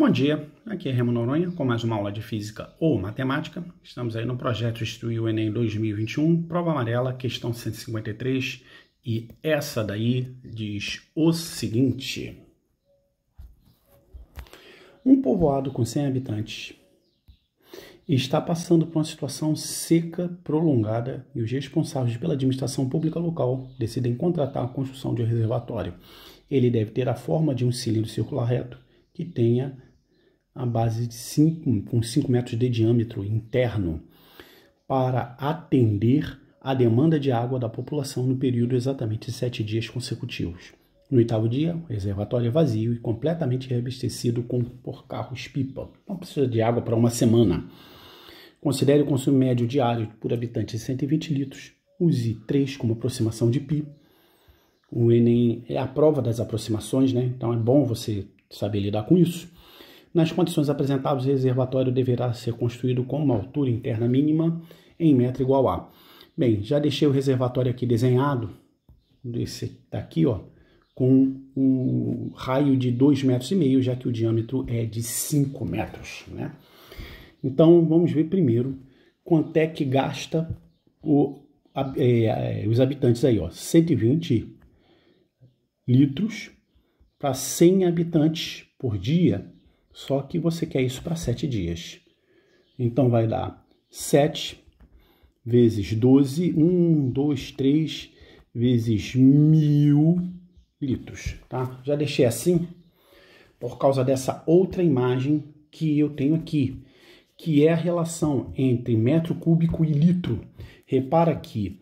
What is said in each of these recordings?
Bom dia, aqui é Remo Noronha com mais uma aula de Física ou Matemática. Estamos aí no projeto Instituir o Enem 2021, prova amarela, questão 153, e essa daí diz o seguinte. Um povoado com 100 habitantes está passando por uma situação seca prolongada e os responsáveis pela administração pública local decidem contratar a construção de um reservatório. Ele deve ter a forma de um cilindro circular reto que tenha a base de 5, com 5 metros de diâmetro interno, para atender a demanda de água da população no período exatamente de sete dias consecutivos. No oitavo dia, o reservatório é vazio e completamente reabastecido com, por carros-pipa. Não precisa de água para uma semana. Considere o consumo médio diário por habitante de 120 litros. Use 3 como aproximação de pi. O Enem é a prova das aproximações, né? Então é bom você saber lidar com isso. Nas condições apresentadas, o reservatório deverá ser construído com uma altura interna mínima em metro igual a. Bem, já deixei o reservatório aqui desenhado, esse daqui, ó, com o um raio de 2,5 metros, e meio, já que o diâmetro é de 5 metros, né? Então, vamos ver primeiro quanto é que gasta o, é, é, os habitantes aí, ó, 120 litros para 100 habitantes por dia só que você quer isso para 7 dias. Então vai dar 7 vezes 12, 1, 2, 3 vezes 1000 litros, tá? Já deixei assim por causa dessa outra imagem que eu tenho aqui, que é a relação entre metro cúbico e litro. Repara que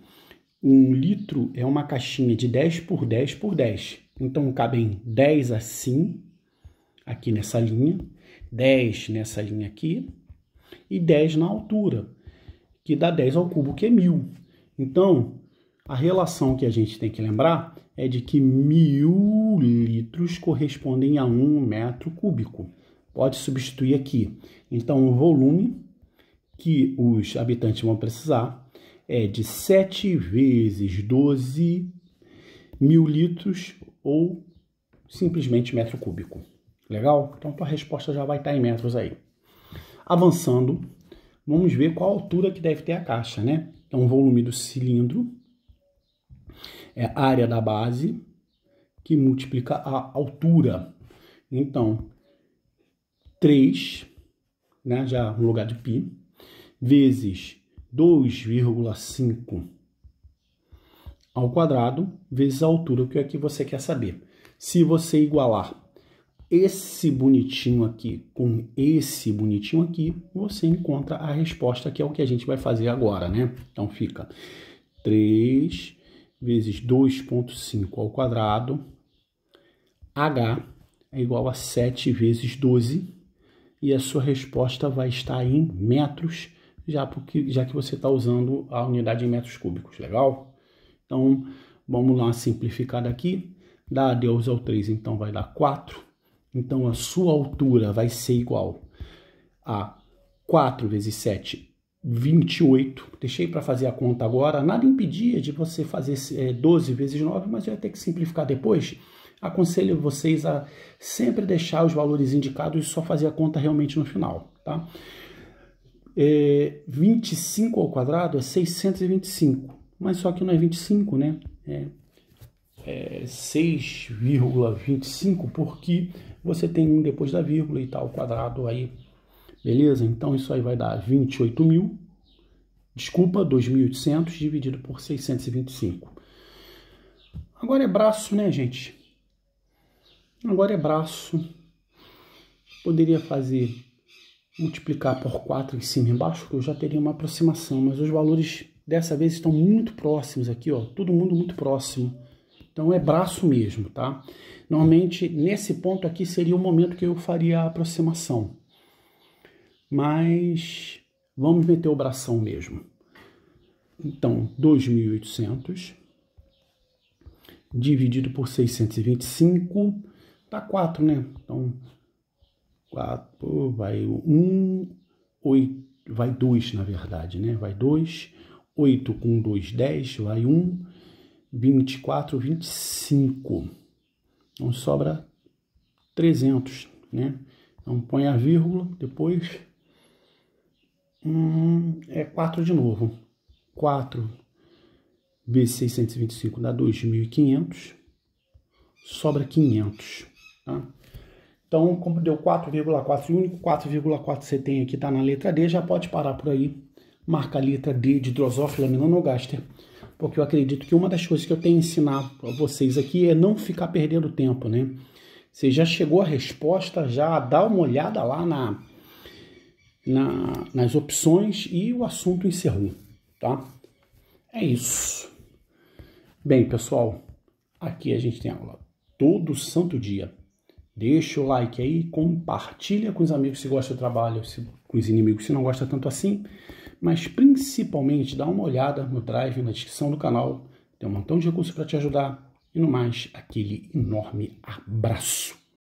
um litro é uma caixinha de 10 por 10 por 10. Então cabem 10 assim aqui nessa linha, 10 nessa linha aqui e 10 na altura, que dá 10 ao cubo, que é 1.000. Então, a relação que a gente tem que lembrar é de que 1.000 litros correspondem a 1 metro cúbico. Pode substituir aqui. Então, o volume que os habitantes vão precisar é de 7 vezes 12 mil litros ou simplesmente metro cúbico. Legal? Então tua resposta já vai estar tá em metros aí. Avançando, vamos ver qual altura que deve ter a caixa, né? Então, o volume do cilindro é a área da base que multiplica a altura. Então, 3, né, já no lugar de π, vezes 2,5 ao quadrado, vezes a altura, que é que você quer saber. Se você igualar esse bonitinho aqui com esse bonitinho aqui, você encontra a resposta que é o que a gente vai fazer agora, né? Então fica 3 vezes 2.5 ao quadrado, h é igual a 7 vezes 12, e a sua resposta vai estar em metros, já, porque, já que você está usando a unidade em metros cúbicos, legal? Então, vamos lá simplificar daqui, Dá adeus ao 3, então vai dar 4 então a sua altura vai ser igual a 4 vezes 7, 28. Deixei para fazer a conta agora. Nada impedia de você fazer 12 é, vezes 9, mas eu ia ter que simplificar depois. Aconselho vocês a sempre deixar os valores indicados e só fazer a conta realmente no final. Tá? É, 25 ao quadrado é 625, mas só que não é 25, né? É, é 6,25 porque você tem um depois da vírgula e tal, quadrado aí. Beleza? Então isso aí vai dar 28 mil, desculpa, 2.800 dividido por 625. Agora é braço, né, gente? Agora é braço. Poderia fazer multiplicar por 4 em cima e embaixo, que eu já teria uma aproximação, mas os valores dessa vez estão muito próximos aqui, ó, todo mundo muito próximo. Então é braço mesmo, tá? Normalmente nesse ponto aqui seria o momento que eu faria a aproximação. Mas vamos meter o bração mesmo. Então, 2.800 dividido por 625 dá 4, né? Então, 4 vai 1, 8, vai 2 na verdade, né? Vai 2, 8 com 2, 10, vai 1, 24, 25. Então sobra 300, né? Então põe a vírgula, depois hum, é 4 de novo. 4 vezes 625 dá 2.500, sobra 500, tá? Então, como deu 4,4 único 4,4 você tem aqui tá na letra D, já pode parar por aí, marca a letra D de Drosophila melanogaster porque eu acredito que uma das coisas que eu tenho ensinar a vocês aqui é não ficar perdendo tempo, né? Você já chegou a resposta, já dá uma olhada lá na, na, nas opções e o assunto encerrou, tá? É isso. Bem, pessoal, aqui a gente tem aula todo santo dia. Deixa o like aí, compartilha com os amigos se gosta do trabalho, se, com os inimigos se não gosta tanto assim mas principalmente dá uma olhada no drive na descrição do canal, tem um montão de recursos para te ajudar. E no mais, aquele enorme abraço!